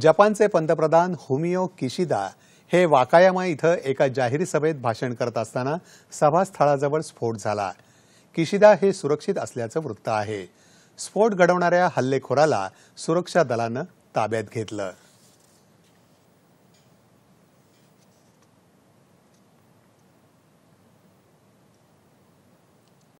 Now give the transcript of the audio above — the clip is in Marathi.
जपानचे पंतप्रधान होमिओ किशिदा हे वाकायामा इथं एका जाहीर सभेत भाषण करत असताना सभास्थळाजवळ स्फोट झाला किशिदा हे सुरक्षित असल्याचं वृत्त आहे स्फोट घडवणाऱ्या हल्लेखोराला सुरक्षा दलानं ताब्यात घेतलं